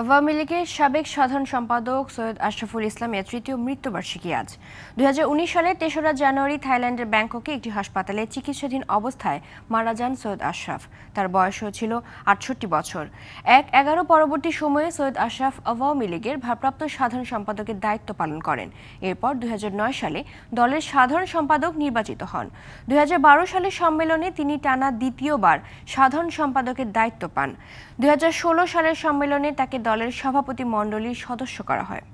আওয়ামী লীগের সাবেক সাধারণ সম্পাদক সৈয়দ আশরাফুল ইসলামের তৃতীয় মৃত্যুবার্ষিকী আজ দুই সালে তেসরা জানুয়ারি থাইল্যান্ডের ব্যাংককে একটি হাসপাতালে চিকিৎসাধীন অবস্থায় মারা যান সৈয়দ আশরাফ তার বয়স ছিল আটষট্টি বছর এক এগারো পরবর্তী সময়ে সৈয়দ আশরাফ আওয়ামী লীগের ভারপ্রাপ্ত সাধারণ সম্পাদকের দায়িত্ব পালন করেন এরপর দুই সালে দলের সাধারণ সম্পাদক নির্বাচিত হন দুই সালের সম্মেলনে তিনি টানা দ্বিতীয়বার সাধারণ সম্পাদকের দায়িত্ব পান দুই সালের সম্মেলনে তাকে দলের সভাপতিমণ্ডলীর সদস্য করা হয়